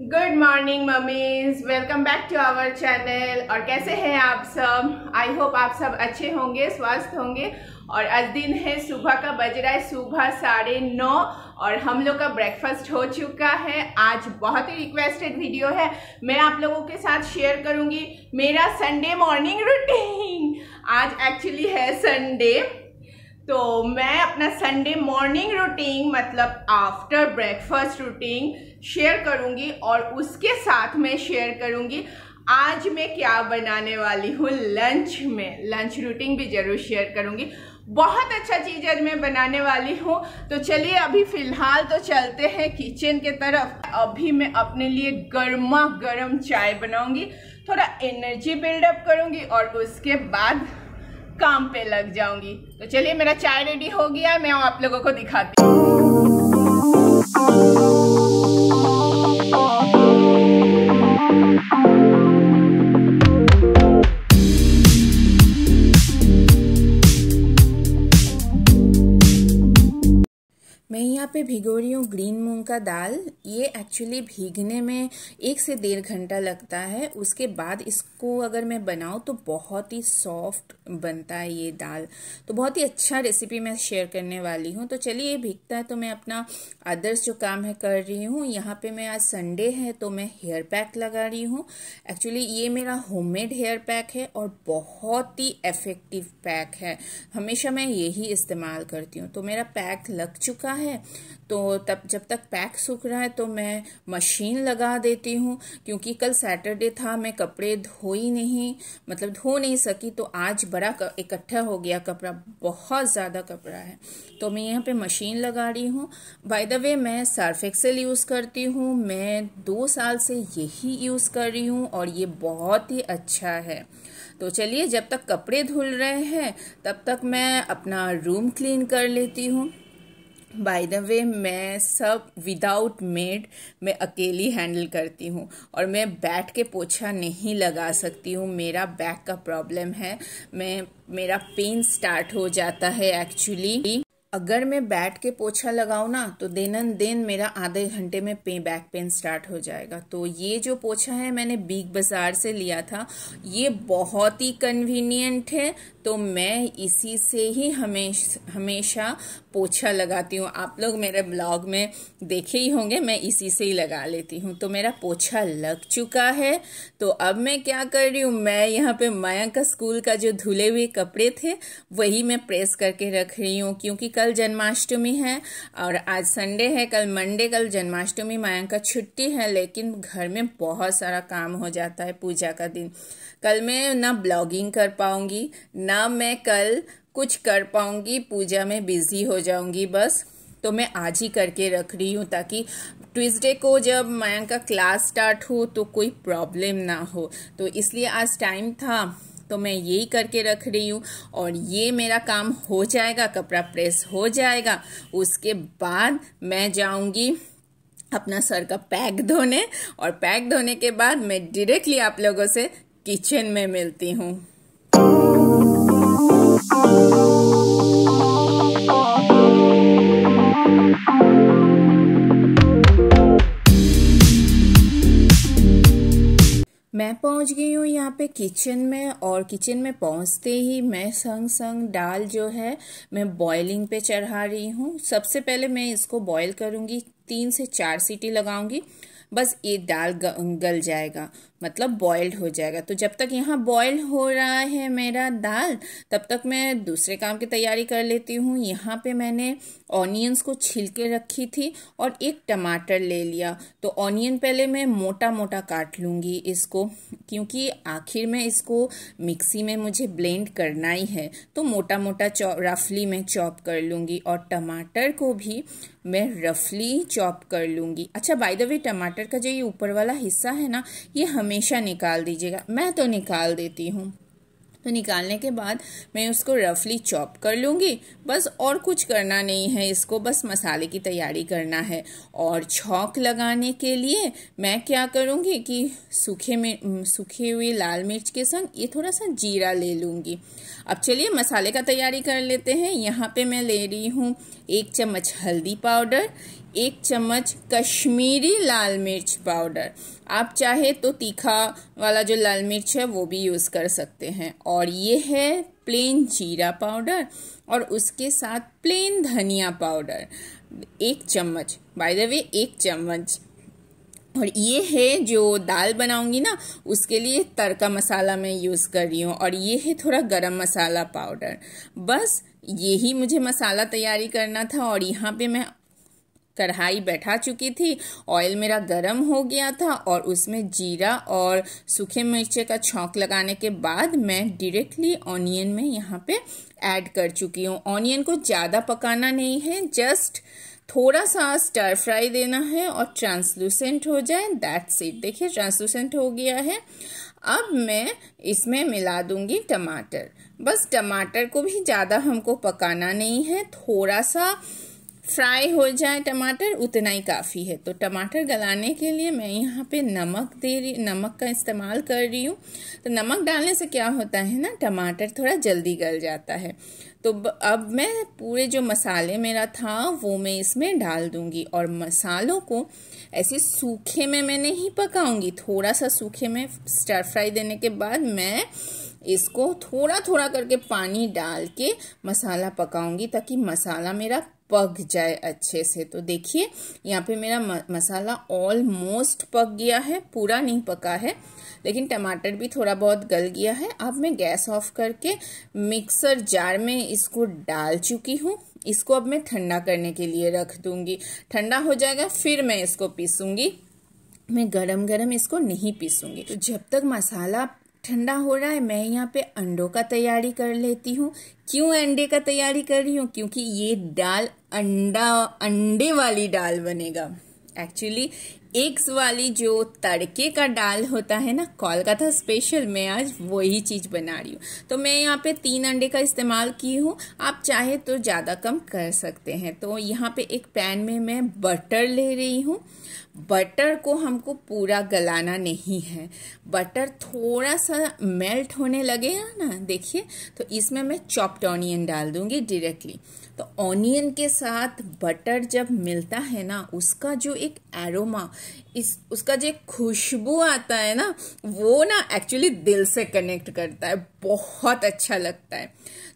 Good morning mummies welcome back to our channel और कैसे हैं आप सब आई होप आप सब अच्छे होंगे स्वस्थ होंगे और आज दिन है सुबह का बज रहा है सुबह साढ़े नौ और हम लोग का ब्रेकफास्ट हो चुका है आज बहुत ही रिक्वेस्टेड वीडियो है मैं आप लोगों के साथ शेयर करूंगी मेरा संडे मॉर्निंग रूटीन आज एक्चुअली है संडे तो मैं अपना संडे मॉर्निंग रूटीन मतलब आफ्टर ब्रेकफास्ट रूटीन शेयर करूँगी और उसके साथ मैं शेयर करूँगी आज मैं क्या बनाने वाली हूँ लंच में लंच रूटीन भी ज़रूर शेयर करूँगी बहुत अच्छा चीज़ आज मैं बनाने वाली हूँ तो चलिए अभी फ़िलहाल तो चलते हैं किचन के तरफ अभी मैं अपने लिए गर्मा गर्म चाय बनाऊँगी थोड़ा एनर्जी बिल्डअप करूँगी और उसके बाद काम पे लग जाऊंगी तो चलिए मेरा चाय रेडी हो गया मैं आप लोगों को दिखाती मैं यहाँ पे भिगो रही हूँ ग्रीन मूंग का दाल ये एक्चुअली भीगने में एक से डेढ़ घंटा लगता है उसके बाद इसको अगर मैं बनाऊँ तो बहुत ही सॉफ्ट बनता है ये दाल तो बहुत ही अच्छा रेसिपी मैं शेयर करने वाली हूँ तो चलिए ये भीगता है तो मैं अपना अदर्स जो काम है कर रही हूँ यहाँ पर मैं आज संडे है तो मैं हेयर पैक लगा रही हूँ एक्चुअली ये मेरा होम हेयर पैक है और बहुत ही इफ़ेक्टिव पैक है हमेशा मैं यही इस्तेमाल करती हूँ तो मेरा पैक लग चुका है तो तब जब तक पैक सूख रहा है तो मैं मशीन लगा देती हूँ क्योंकि कल सैटरडे था मैं कपड़े धो ही नहीं मतलब धो नहीं सकी तो आज बड़ा इकट्ठा हो गया कपड़ा बहुत ज़्यादा कपड़ा है तो मैं यहाँ पे मशीन लगा रही हूँ बाय द वे मैं सर्फ एक्सेल यूज़ करती हूँ मैं दो साल से यही यूज़ कर रही हूँ और ये बहुत ही अच्छा है तो चलिए जब तक कपड़े धुल रहे हैं तब तक मैं अपना रूम क्लीन कर लेती हूँ बाय द वे मैं सब विदाउट मेड मैं अकेली हैंडल करती हूँ और मैं बैठ के पोछा नहीं लगा सकती हूँ मेरा बैक का प्रॉब्लम है मैं मेरा पेन स्टार्ट हो जाता है एक्चुअली अगर मैं बैठ के पोछा लगाऊँ ना तो दिन दिन मेरा आधे घंटे में पे बैक पेन स्टार्ट हो जाएगा तो ये जो पोछा है मैंने बिग बाज़ार से लिया था ये बहुत ही कन्वीनियंट है तो मैं इसी से ही हमेश हमेशा पोछा लगाती हूँ आप लोग मेरे ब्लॉग में देखे ही होंगे मैं इसी से ही लगा लेती हूँ तो मेरा पोछा लग चुका है तो अब मैं क्या कर रही हूँ मैं यहाँ पे माया का स्कूल का जो धुले हुए कपड़े थे वही मैं प्रेस करके रख रही हूँ क्योंकि कल जन्माष्टमी है और आज संडे है कल मंडे कल जन्माष्टमी माया का छुट्टी है लेकिन घर में बहुत सारा काम हो जाता है पूजा का दिन कल मैं ना ब्लॉगिंग कर पाऊंगी ना मैं कल कुछ कर पाऊंगी पूजा में बिजी हो जाऊंगी बस तो मैं आज ही करके रख रही हूँ ताकि ट्यूसडे को जब माया का क्लास स्टार्ट हो तो कोई प्रॉब्लम ना हो तो इसलिए आज टाइम था तो मैं यही करके रख रही हूँ और ये मेरा काम हो जाएगा कपड़ा प्रेस हो जाएगा उसके बाद मैं जाऊँगी अपना सर का पैक धोने और पैक धोने के बाद मैं डायरेक्टली आप लोगों से किचन में मिलती हूँ मैं पहुंच गई हूँ यहाँ पे किचन में और किचन में पहुंचते ही मैं संग संग दाल जो है मैं बॉयलिंग पे चढ़ा रही हूँ सबसे पहले मैं इसको बॉयल करूँगी तीन से चार सीटी लगाऊंगी बस ये दाल गल जाएगा मतलब बॉयल्ड हो जाएगा तो जब तक यहाँ बॉयल हो रहा है मेरा दाल तब तक मैं दूसरे काम की तैयारी कर लेती हूँ यहाँ पे मैंने ऑनियंस को छिल के रखी थी और एक टमाटर ले लिया तो ऑनियन पहले मैं मोटा मोटा काट लूँगी इसको क्योंकि आखिर में इसको मिक्सी में मुझे ब्लेंड करना ही है तो मोटा मोटा रफली मैं चॉप कर लूँगी और टमाटर को भी मैं रफली चॉप कर लूँगी अच्छा बाय द वे टमाटर का जो ये ऊपर वाला हिस्सा है ना ये हम મેશા નિકાલ દીજેગા મે તો નિકાલ દેતી હું તો નિકાલને કે બાદ મે ઉસકો રફલી ચોપ કર લુંગી બસ ઓર કુછ કરના નહીં હૈ ઇસકો બસ મસાલે કી તૈયારી કરના હૈ ઓર છોક લગાને કે લિયે મે ક્યા કરુંગી કી સુખે મે સુખે હુઈ લાલ મિર્ચ કે સંગ યે થોડા સા જીરા લે લુંગી અબ ચલીએ મસાલે કા તૈયારી કર લેતે હૈ યહા પે મે લે રહી હું એક ચમચ હલ્દી પાવડર एक चम्मच कश्मीरी लाल मिर्च पाउडर आप चाहे तो तीखा वाला जो लाल मिर्च है वो भी यूज़ कर सकते हैं और ये है प्लेन जीरा पाउडर और उसके साथ प्लेन धनिया पाउडर एक चम्मच बाय द वे एक चम्मच और ये है जो दाल बनाऊंगी ना उसके लिए तड़का मसाला मैं यूज़ कर रही हूँ और ये है थोड़ा गरम मसाला पाउडर बस यही मुझे मसाला तैयारी करना था और यहाँ पे मैं कढ़ाई बैठा चुकी थी ऑयल मेरा गर्म हो गया था और उसमें जीरा और सूखे मिर्चे का छौंक लगाने के बाद मैं डायरेक्टली ऑनियन में यहाँ पे ऐड कर चुकी हूँ ऑनियन को ज़्यादा पकाना नहीं है जस्ट थोड़ा सा स्टर फ्राई देना है और ट्रांसलूसेंट हो जाए दैट्स इट देखिए ट्रांसलूसेंट हो गया है अब मैं इसमें मिला दूंगी टमाटर बस टमाटर को भी ज़्यादा हमको पकाना नहीं है थोड़ा सा फ्राई हो जाए टमाटर उतना ही काफ़ी है तो टमाटर गलाने के लिए मैं यहाँ पे नमक दे रही नमक का इस्तेमाल कर रही हूँ तो नमक डालने से क्या होता है ना टमाटर थोड़ा जल्दी गल जाता है तो अब मैं पूरे जो मसाले मेरा था वो मैं इसमें डाल दूँगी और मसालों को ऐसे सूखे में मैं नहीं पकाऊँगी थोड़ा सा सूखे में स्टर फ्राई देने के बाद मैं इसको थोड़ा थोड़ा करके पानी डाल के मसाला पकाऊंगी ताकि मसाला मेरा पक जाए अच्छे से तो देखिए यहाँ पे मेरा मसाला ऑलमोस्ट पक गया है पूरा नहीं पका है लेकिन टमाटर भी थोड़ा बहुत गल गया है अब मैं गैस ऑफ करके मिक्सर जार में इसको डाल चुकी हूँ इसको अब मैं ठंडा करने के लिए रख दूंगी ठंडा हो जाएगा फिर मैं इसको पीसूंगी मैं गरम गरम इसको नहीं पीसूंगी तो जब तक मसाला ठंडा हो रहा है मैं यहाँ पे अंडों का तैयारी कर लेती हूँ क्यों अंडे का तैयारी कर रही हूँ क्योंकि ये दाल अंडा अंडे वाली दाल बनेगा एक्चुअली एग्स वाली जो तड़के का डाल होता है ना कोलकाता स्पेशल मैं आज वही चीज़ बना रही हूँ तो मैं यहाँ पे तीन अंडे का इस्तेमाल की हूँ आप चाहे तो ज़्यादा कम कर सकते हैं तो यहाँ पे एक पैन में मैं बटर ले रही हूँ बटर को हमको पूरा गलाना नहीं है बटर थोड़ा सा मेल्ट होने लगेगा ना देखिए तो इसमें मैं चॉप्ड ऑनियन डाल दूँगी डायरेक्टली तो ऑनियन के साथ बटर जब मिलता है ना उसका जो एक एरोमा इस उसका जो खुशबू आता है ना वो ना एक्चुअली दिल से कनेक्ट करता है बहुत अच्छा लगता है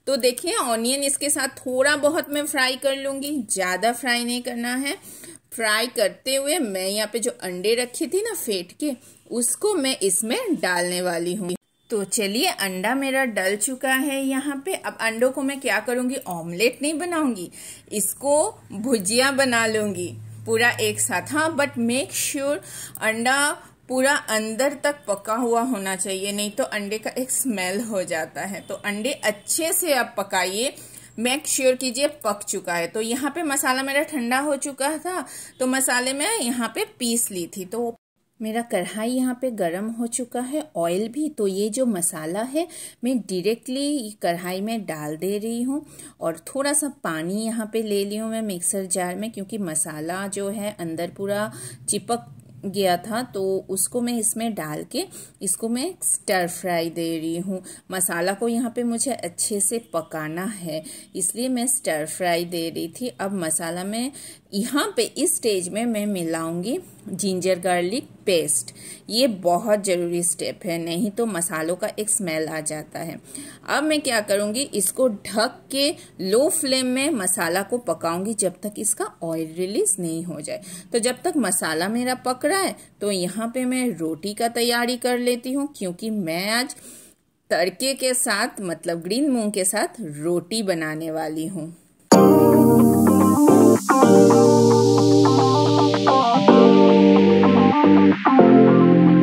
तो देखिए ऑनियन इसके साथ थोड़ा बहुत मैं फ्राई कर लूँगी ज़्यादा फ्राई नहीं करना है फ्राई करते हुए मैं यहाँ पे जो अंडे रखी थी ना फेंट के उसको मैं इसमें डालने वाली हूँ तो चलिए अंडा मेरा डल चुका है यहाँ पे अब अंडों को मैं क्या करूँगी ऑमलेट नहीं बनाऊंगी इसको भुजिया बना लूँगी पूरा एक साथ हाँ बट मेक श्योर अंडा पूरा अंदर तक पका हुआ होना चाहिए नहीं तो अंडे का एक स्मेल हो जाता है तो अंडे अच्छे से आप पकाइए मेक श्योर कीजिए पक चुका है तो यहाँ पे मसाला मेरा ठंडा हो चुका था तो मसाले मैं यहाँ पे पीस ली थी तो मेरा कढ़ाई यहाँ पे गरम हो चुका है ऑयल भी तो ये जो मसाला है मैं डायरेक्टली कढ़ाई में डाल दे रही हूँ और थोड़ा सा पानी यहाँ पे ले ली हूँ मैं मिक्सर जार में क्योंकि मसाला जो है अंदर पूरा चिपक गया था तो उसको मैं इसमें डाल के इसको मैं स्टर फ्राई दे रही हूँ मसाला को यहाँ पे मुझे अच्छे से पकाना है इसलिए मैं स्टर फ्राई दे रही थी अब मसाला में यहाँ पे इस स्टेज में मैं मिलाऊंगी जिंजर गार्लिक पेस्ट ये बहुत ज़रूरी स्टेप है नहीं तो मसालों का एक स्मेल आ जाता है अब मैं क्या करूँगी इसको ढक के लो फ्लेम में मसाला को पकाऊंगी जब तक इसका ऑयल रिलीज नहीं हो जाए तो जब तक मसाला मेरा पक रहा है तो यहाँ पे मैं रोटी का तैयारी कर लेती हूँ क्योंकि मैं आज तड़के के साथ मतलब ग्रीन मूंग के साथ रोटी बनाने वाली हूँ Thank you.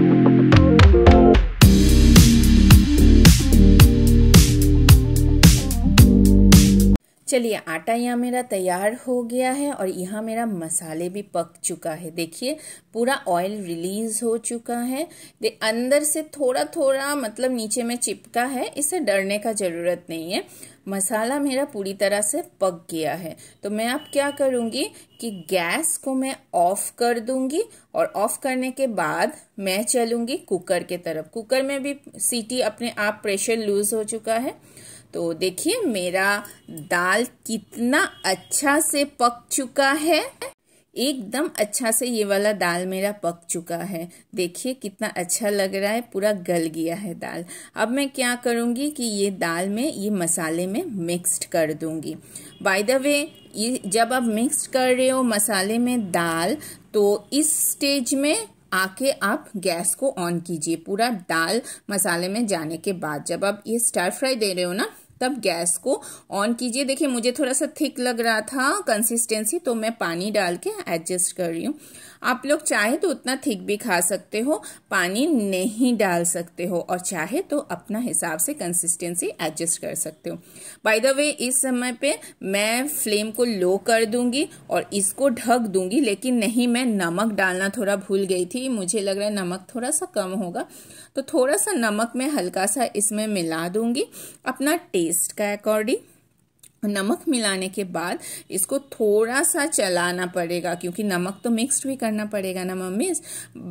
चलिए आटा यहाँ मेरा तैयार हो गया है और यहाँ मेरा मसाले भी पक चुका है देखिए पूरा ऑयल रिलीज़ हो चुका है दे अंदर से थोड़ा थोड़ा मतलब नीचे में चिपका है इसे डरने का ज़रूरत नहीं है मसाला मेरा पूरी तरह से पक गया है तो मैं अब क्या करूँगी कि गैस को मैं ऑफ़ कर दूंगी और ऑफ़ करने के बाद मैं चलूँगी कुकर के तरफ कुकर में भी सीटी अपने आप प्रेशर लूज़ हो चुका है तो देखिए मेरा दाल कितना अच्छा से पक चुका है एकदम अच्छा से ये वाला दाल मेरा पक चुका है देखिए कितना अच्छा लग रहा है पूरा गल गया है दाल अब मैं क्या करूँगी कि ये दाल में ये मसाले में मिक्स्ड कर दूँगी बाय द वे ये जब आप मिक्स कर रहे हो मसाले में दाल तो इस स्टेज में आके आप गैस को ऑन कीजिए पूरा दाल मसाले में जाने के बाद जब आप ये स्टार फ्राई दे रहे हो ना तब गैस को ऑन कीजिए देखिए मुझे थोड़ा सा थिक लग रहा था कंसिस्टेंसी तो मैं पानी डाल के एडजस्ट कर रही हूँ आप लोग चाहे तो उतना थिक भी खा सकते हो पानी नहीं डाल सकते हो और चाहे तो अपना हिसाब से कंसिस्टेंसी एडजस्ट कर सकते हो बाय द वे इस समय पे मैं फ्लेम को लो कर दूंगी और इसको ढक दूंगी लेकिन नहीं मैं नमक डालना थोड़ा भूल गई थी मुझे लग रहा है नमक थोड़ा सा कम होगा तो थोड़ा सा नमक मैं हल्का सा इसमें मिला दूंगी अपना टेस्ट टेस्ट का अकॉर्डिंग नमक मिलाने के बाद इसको थोड़ा सा चलाना पड़ेगा क्योंकि नमक तो मिक्स्ड भी करना पड़ेगा ना मम्मी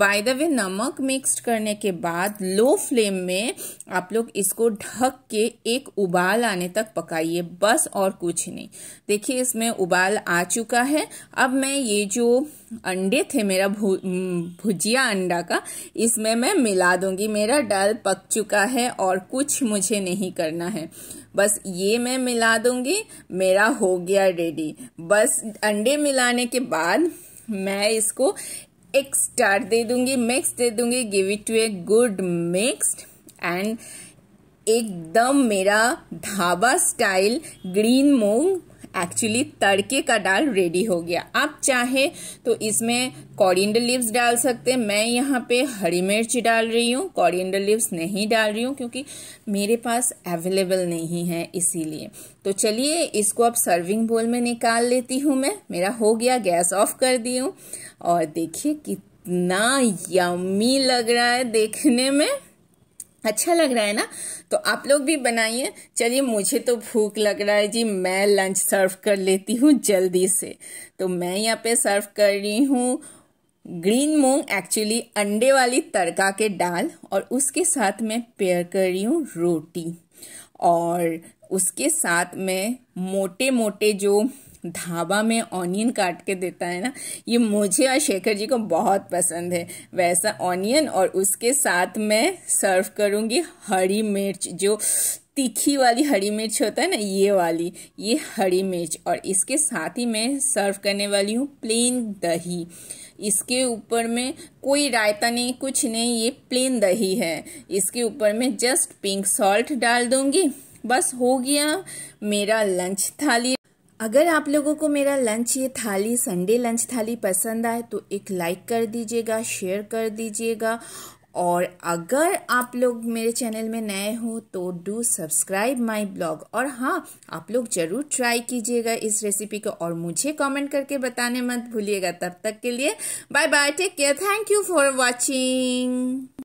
बाय द वे नमक मिक्स्ड करने के बाद लो फ्लेम में आप लोग इसको ढक के एक उबाल आने तक पकाइए बस और कुछ नहीं देखिए इसमें उबाल आ चुका है अब मैं ये जो अंडे थे मेरा भुजिया अंडा का इसमें मैं मिला दूंगी मेरा डाल पक चुका है और कुछ मुझे नहीं करना है बस ये मैं मिला दूंगी मेरा हो गया रेडी बस अंडे मिलाने के बाद मैं इसको एक स्टार दे दूंगी मिक्स दे दूंगी give it to a good mixed and एकदम मेरा ढाबा स्टाइल ग्रीन मूंग एक्चुअली तड़के का दाल रेडी हो गया आप चाहे तो इसमें कॉरिंडल लीव्स डाल सकते हैं मैं यहाँ पे हरी मिर्च डाल रही हूँ कॉरिएंडर लीव्स नहीं डाल रही हूँ क्योंकि मेरे पास अवेलेबल नहीं है इसीलिए तो चलिए इसको अब सर्विंग बोल में निकाल लेती हूँ मैं मेरा हो गया गैस ऑफ कर दी हूँ और देखिए कितना यमी लग रहा है देखने में अच्छा लग रहा है ना तो आप लोग भी बनाइए चलिए मुझे तो भूख लग रहा है जी मैं लंच सर्व कर लेती हूँ जल्दी से तो मैं यहाँ पे सर्व कर रही हूँ ग्रीन मूंग एक्चुअली अंडे वाली तड़का के डाल और उसके साथ मैं पेयर कर रही हूँ रोटी और उसके साथ मैं मोटे मोटे जो ढाबा में ऑनियन काट के देता है ना ये मुझे और शेखर जी को बहुत पसंद है वैसा ऑनियन और उसके साथ मैं सर्व करूँगी हरी मिर्च जो तीखी वाली हरी मिर्च होता है ना ये वाली ये हरी मिर्च और इसके साथ ही मैं सर्व करने वाली हूँ प्लेन दही इसके ऊपर में कोई रायता नहीं कुछ नहीं ये प्लेन दही है इसके ऊपर में जस्ट पिंक सॉल्ट डाल दूंगी बस हो गया मेरा लंच थाली अगर आप लोगों को मेरा लंच ये थाली संडे लंच थाली पसंद आए तो एक लाइक कर दीजिएगा शेयर कर दीजिएगा और अगर आप लोग मेरे चैनल में नए हो तो डू सब्सक्राइब माय ब्लॉग और हाँ आप लोग ज़रूर ट्राई कीजिएगा इस रेसिपी को और मुझे कमेंट करके बताने मत भूलिएगा तब तक के लिए bye bye take care thank you for watching